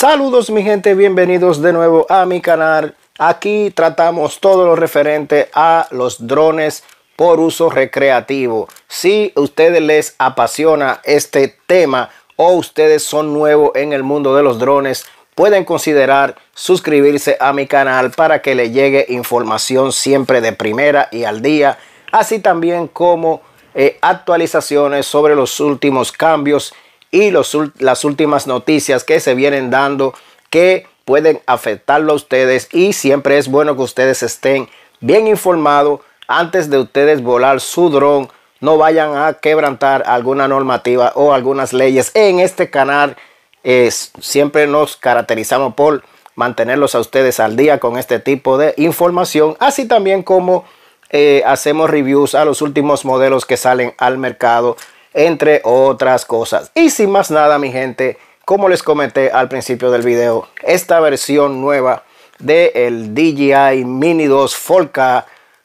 Saludos mi gente, bienvenidos de nuevo a mi canal. Aquí tratamos todo lo referente a los drones por uso recreativo. Si a ustedes les apasiona este tema o ustedes son nuevos en el mundo de los drones, pueden considerar suscribirse a mi canal para que le llegue información siempre de primera y al día, así también como eh, actualizaciones sobre los últimos cambios y las últimas noticias que se vienen dando que pueden afectarlo a ustedes y siempre es bueno que ustedes estén bien informados antes de ustedes volar su dron. No vayan a quebrantar alguna normativa o algunas leyes. En este canal es siempre nos caracterizamos por mantenerlos a ustedes al día con este tipo de información, así también como eh, hacemos reviews a los últimos modelos que salen al mercado entre otras cosas. Y sin más nada, mi gente, como les comenté al principio del video, esta versión nueva del DJI Mini 2 4K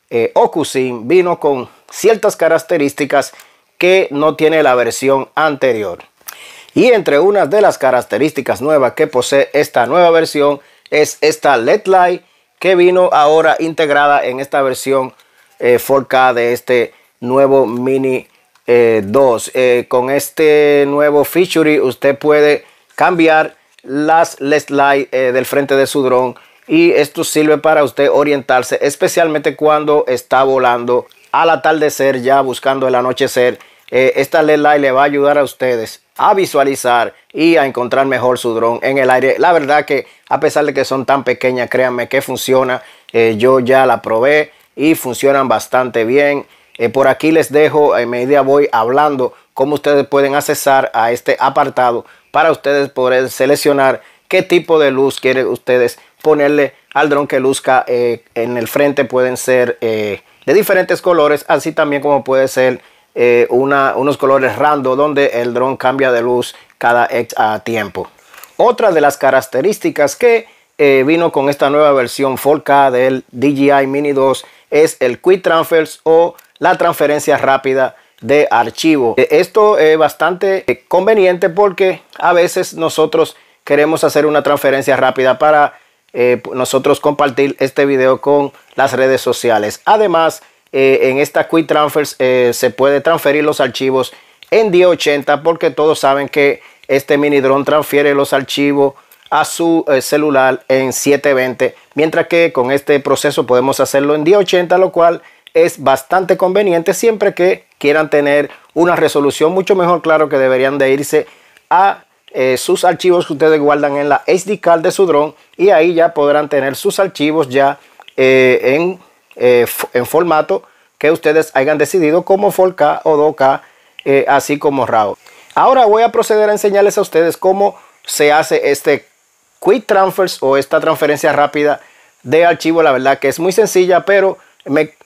eh, vino con ciertas características que no tiene la versión anterior. Y entre unas de las características nuevas que posee esta nueva versión es esta LED light que vino ahora integrada en esta versión eh, 4K de este nuevo Mini 2 eh, eh, con este nuevo feature usted puede cambiar las LED light eh, del frente de su dron y esto sirve para usted orientarse especialmente cuando está volando al atardecer ya buscando el anochecer. esta LED light le va a ayudar a ustedes a visualizar y a encontrar mejor su dron en el aire. La verdad que a pesar de que son tan pequeñas, créanme que funciona. yo ya la probé y funcionan bastante bien. Eh, por aquí les dejo, en media voy hablando, cómo ustedes pueden accesar a este apartado para ustedes poder seleccionar qué tipo de luz quieren ustedes ponerle al dron que luzca eh, en el frente. Pueden ser eh, de diferentes colores, así también como puede ser unos colores random donde el dron cambia de luz cada tiempo. Otra de las características que eh, vino con esta nueva versión 4 del DJI Mini 2 es el Quick Transfers o la transferencia rápida de archivo. Eh, esto es bastante eh, conveniente porque a veces nosotros queremos hacer una transferencia rápida para nosotros compartir este video con las redes sociales. Además, en esta Quick Transfers se puede transferir los archivos en D80 porque todos saben que este mini Drone transfiere los archivos a su eh, celular en 720, mientras que con este proceso podemos hacerlo en 1080, lo cual es bastante conveniente siempre que quieran tener una resolución mucho mejor, claro que deberían de irse a eh, sus archivos que ustedes guardan en la SD card de su dron y ahí ya podrán tener sus archivos ya eh, en, formato que ustedes hayan decidido como full k o 2K, así como RAW. Ahora voy a proceder a enseñarles a ustedes cómo se hace este Quick Transfers o esta transferencia rápida de archivo. La verdad que es muy sencilla, pero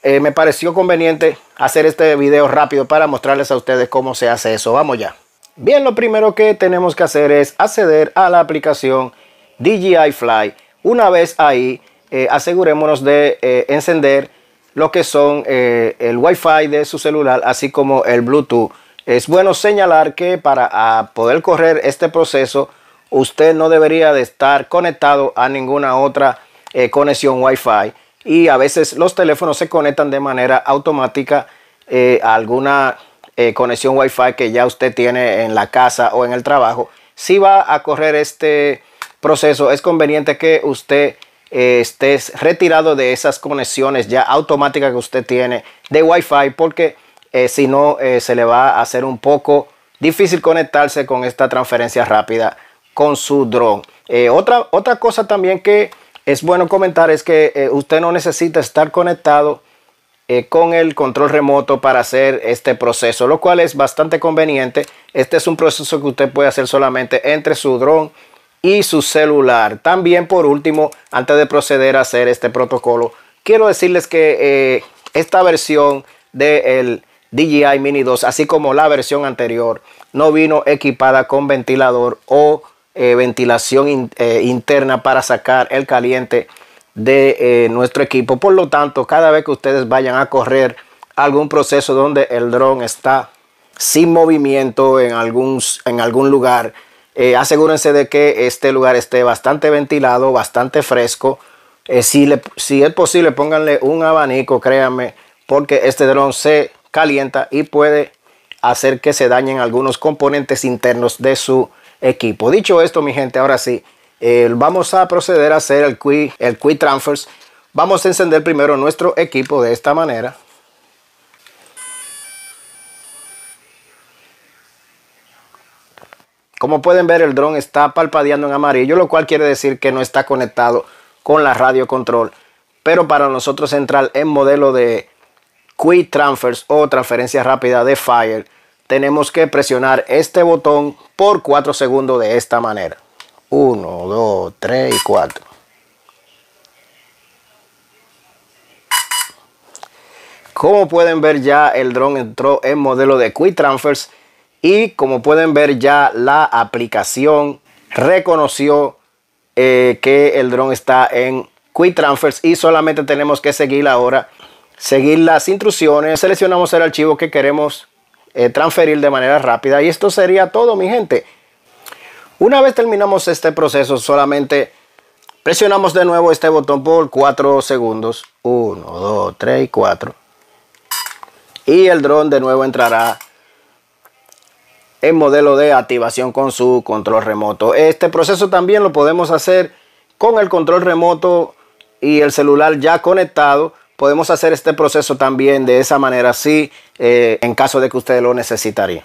eh, me, pareció conveniente hacer este video rápido para mostrarles a ustedes cómo se hace eso. Vamos ya. Bien, lo primero que tenemos que hacer es acceder a la aplicación DJI Fly. Una vez ahí, eh, asegurémonos de eh, encender lo que son el Wi-Fi de su celular, así como el Bluetooth. Es bueno señalar que para ah, poder correr este proceso usted no debería de estar conectado a ninguna otra eh, conexión Wi-Fi y a veces los teléfonos se conectan de manera automática eh, a alguna eh, conexión Wi-Fi que ya usted tiene en la casa o en el trabajo. Si va a correr este proceso, es conveniente que usted esté retirado de esas conexiones ya automáticas que usted tiene de Wi-Fi porque si no se le va a hacer un poco difícil conectarse con esta transferencia rápida con su dron. Eh, otra, otra cosa también que es bueno comentar es que eh, usted no necesita estar conectado eh, con el control remoto para hacer este proceso, lo cual es bastante conveniente. Este es un proceso que usted puede hacer solamente entre su dron y su celular. También por último, antes de proceder a hacer este protocolo, quiero decirles que esta versión del... DJI Mini 2, así como la versión anterior, no vino equipada con ventilador o eh, ventilación eh, interna para sacar el caliente de eh, nuestro equipo. Por lo tanto, cada vez que ustedes vayan a correr algún proceso donde el dron está sin movimiento en algún, en algún lugar, asegúrense de que este lugar esté bastante ventilado, bastante fresco. si, si es posible, pónganle un abanico, créanme, porque este dron se calienta y puede hacer que se dañen algunos componentes internos de su equipo. Dicho esto, mi gente, ahora sí, vamos a proceder a hacer el quick, el quick transfers. Vamos a encender primero nuestro equipo de esta manera. Como pueden ver, el dron está palpadeando en amarillo, lo cual quiere decir que no está conectado con la radio control. Pero para nosotros central en modelo de Quick Transfers o transferencia rápida de Fire, tenemos que presionar este botón por 4 segundos de esta manera. 1, 2, 3 y 4. Como pueden ver ya el dron entró en modelo de Quick Transfers y como pueden ver ya la aplicación reconoció eh, que el dron está en Quick Transfers y solamente tenemos que seguir ahora, seguir las instrucciones, seleccionamos el archivo que queremos eh, transferir de manera rápida. Y esto sería todo, mi gente. Una vez terminamos este proceso, solamente presionamos de nuevo este botón por 4 segundos. 1, 2, 3 y 4. Y el dron de nuevo entrará en modelo de activación con su control remoto. Este proceso también lo podemos hacer con el control remoto y el celular ya conectado podemos hacer este proceso también de esa manera sí, eh, en caso de que ustedes lo necesitarían.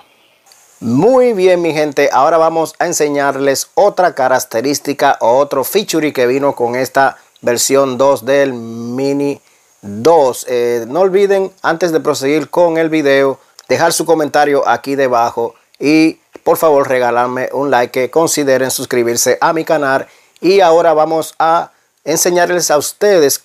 Muy bien mi gente, ahora vamos a enseñarles otra característica o otro feature que vino con esta versión 2 del Mini 2. Eh, no olviden antes de proseguir con el video dejar su comentario aquí debajo y por favor regalarme un like, que consideren suscribirse a mi canal y ahora vamos a enseñarles a ustedes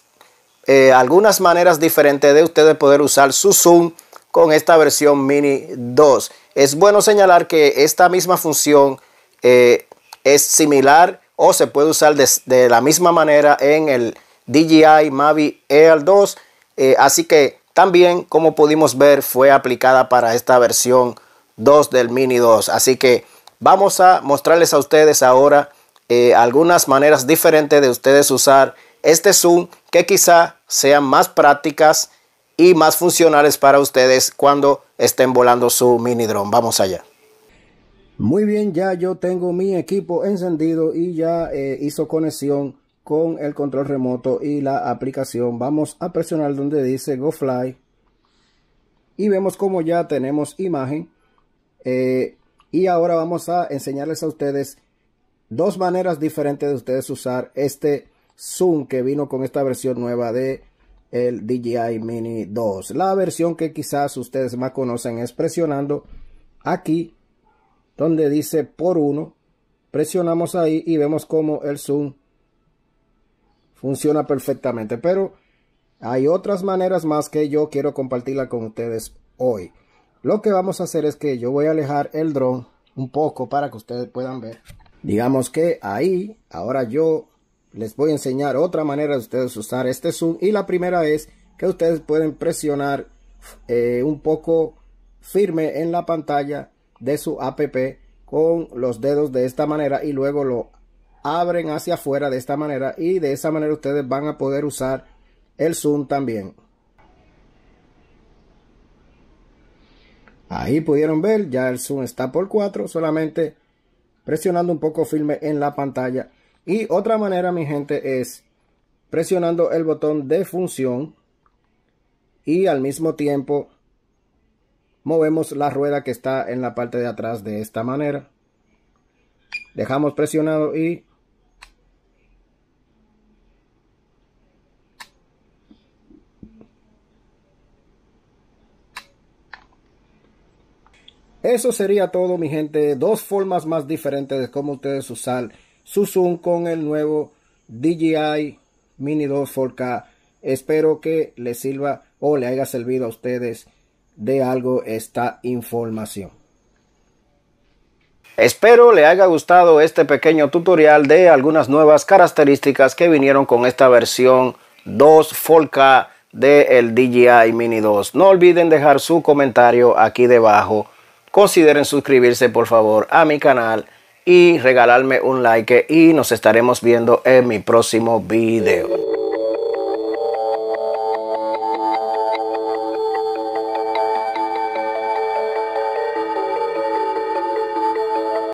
eh, algunas maneras diferentes de ustedes poder usar su Zoom con esta versión Mini 2. Es bueno señalar que esta misma función eh, es similar o se puede usar de, la misma manera en el DJI Mavi Air 2. Eh, así que también, como pudimos ver, fue aplicada para esta versión 2 del Mini 2. Así que vamos a mostrarles a ustedes ahora algunas maneras diferentes de ustedes usar este Zoom que quizá sean más prácticas y más funcionales para ustedes cuando estén volando su mini drone. Vamos allá. Muy bien, ya yo tengo mi equipo encendido y ya eh, hizo conexión con el control remoto y la aplicación. Vamos a presionar donde dice go fly y vemos como ya tenemos imagen. Eh, y ahora vamos a enseñarles a ustedes dos maneras diferentes de ustedes usar este Zoom que vino con esta versión nueva de el DJI Mini 2. La versión que quizás ustedes más conocen es presionando aquí donde dice por uno. Presionamos ahí y vemos cómo el zoom funciona perfectamente. Pero hay otras maneras más que yo quiero compartirla con ustedes hoy. Lo que vamos a hacer es que yo voy a alejar el dron un poco para que ustedes puedan ver. Digamos que ahí, ahora yo les voy a enseñar otra manera de ustedes usar este zoom y la primera es que ustedes pueden presionar eh, un poco firme en la pantalla de su app con los dedos de esta manera y luego lo abren hacia afuera de esta manera y de esa manera ustedes van a poder usar el zoom también ahí pudieron ver ya el zoom está por 4 solamente presionando un poco firme en la pantalla y otra manera, mi gente, es presionando el botón de función y al mismo tiempo movemos la rueda que está en la parte de atrás de esta manera. Dejamos presionado y Eso sería todo, mi gente. Dos formas más diferentes de cómo ustedes usar su Zoom con el nuevo DJI Mini 2 4K. Espero que les sirva o le haya servido a ustedes de algo esta información. Espero le haya gustado este pequeño tutorial de algunas nuevas características que vinieron con esta versión 2 4K del DJI Mini 2. No olviden dejar su comentario aquí debajo. Consideren suscribirse por favor a mi canal y regalarme un like y nos estaremos viendo en mi próximo video.